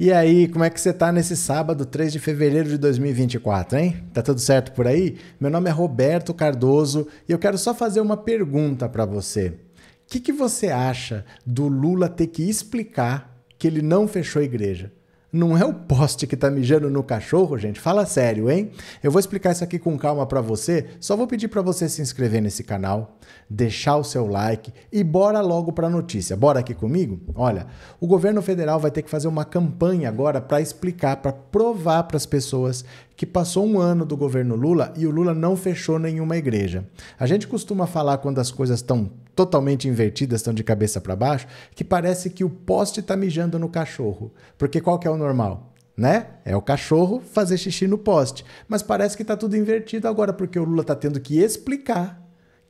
E aí, como é que você está nesse sábado, 3 de fevereiro de 2024, hein? Tá tudo certo por aí? Meu nome é Roberto Cardoso e eu quero só fazer uma pergunta para você. O que, que você acha do Lula ter que explicar que ele não fechou a igreja? Não é o poste que tá mijando no cachorro, gente? Fala sério, hein? Eu vou explicar isso aqui com calma para você. Só vou pedir para você se inscrever nesse canal, deixar o seu like e bora logo para a notícia. Bora aqui comigo? Olha, o governo federal vai ter que fazer uma campanha agora para explicar, para provar para as pessoas que passou um ano do governo Lula e o Lula não fechou nenhuma igreja. A gente costuma falar quando as coisas estão totalmente invertidas, estão de cabeça para baixo, que parece que o poste está mijando no cachorro. Porque qual que é o normal? Né? É o cachorro fazer xixi no poste. Mas parece que está tudo invertido agora, porque o Lula está tendo que explicar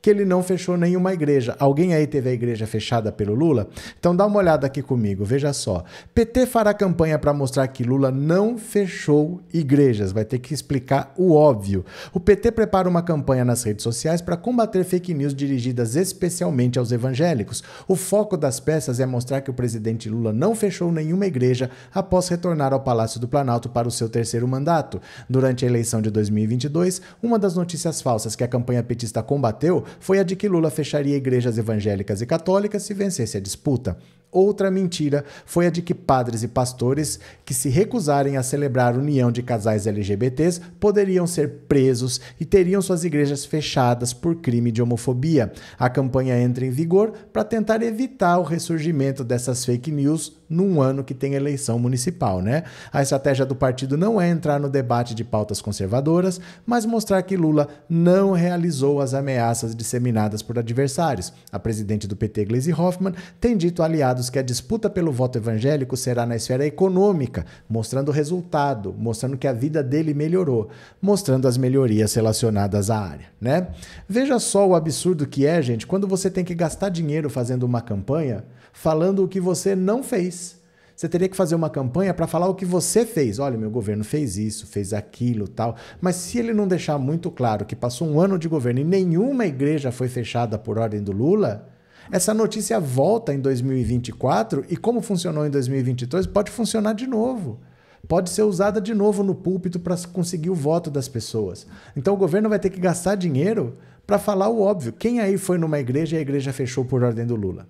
que ele não fechou nenhuma igreja. Alguém aí teve a igreja fechada pelo Lula? Então dá uma olhada aqui comigo, veja só. PT fará campanha para mostrar que Lula não fechou igrejas, vai ter que explicar o óbvio. O PT prepara uma campanha nas redes sociais para combater fake news dirigidas especialmente aos evangélicos. O foco das peças é mostrar que o presidente Lula não fechou nenhuma igreja após retornar ao Palácio do Planalto para o seu terceiro mandato. Durante a eleição de 2022, uma das notícias falsas que a campanha petista combateu foi a de que Lula fecharia igrejas evangélicas e católicas se vencesse a disputa. Outra mentira foi a de que padres e pastores que se recusarem a celebrar união de casais LGBTs poderiam ser presos e teriam suas igrejas fechadas por crime de homofobia. A campanha entra em vigor para tentar evitar o ressurgimento dessas fake news num ano que tem eleição municipal, né? A estratégia do partido não é entrar no debate de pautas conservadoras, mas mostrar que Lula não realizou as ameaças disseminadas por adversários. A presidente do PT, Gleisi Hoffmann, tem dito aliado que a disputa pelo voto evangélico será na esfera econômica, mostrando o resultado, mostrando que a vida dele melhorou, mostrando as melhorias relacionadas à área, né? Veja só o absurdo que é, gente, quando você tem que gastar dinheiro fazendo uma campanha, falando o que você não fez você teria que fazer uma campanha para falar o que você fez. Olha, meu governo fez isso, fez aquilo, tal. Mas se ele não deixar muito claro que passou um ano de governo e nenhuma igreja foi fechada por ordem do Lula, essa notícia volta em 2024 e, como funcionou em 2022, pode funcionar de novo pode ser usada de novo no púlpito para conseguir o voto das pessoas. Então o governo vai ter que gastar dinheiro para falar o óbvio. Quem aí foi numa igreja e a igreja fechou por ordem do Lula?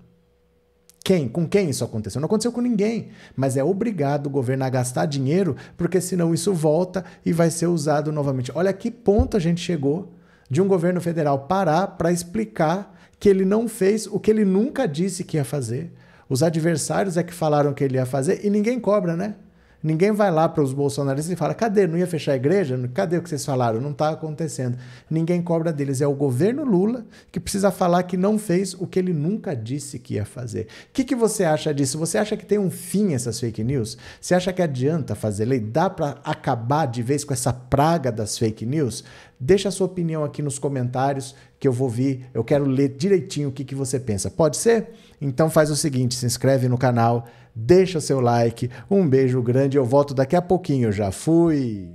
Quem? Com quem isso aconteceu? Não aconteceu com ninguém. Mas é obrigado o governo a gastar dinheiro, porque senão isso volta e vai ser usado novamente. Olha que ponto a gente chegou de um governo federal parar para explicar que ele não fez o que ele nunca disse que ia fazer. Os adversários é que falaram que ele ia fazer e ninguém cobra, né? Ninguém vai lá para os bolsonaristas e fala: cadê? Não ia fechar a igreja? Cadê o que vocês falaram? Não está acontecendo. Ninguém cobra deles. É o governo Lula que precisa falar que não fez o que ele nunca disse que ia fazer. O que, que você acha disso? Você acha que tem um fim essas fake news? Você acha que adianta fazer lei? Dá para acabar de vez com essa praga das fake news? Deixa a sua opinião aqui nos comentários que eu vou ver, eu quero ler direitinho o que, que você pensa. Pode ser? Então faz o seguinte, se inscreve no canal, deixa seu like, um beijo grande, eu volto daqui a pouquinho já. Fui!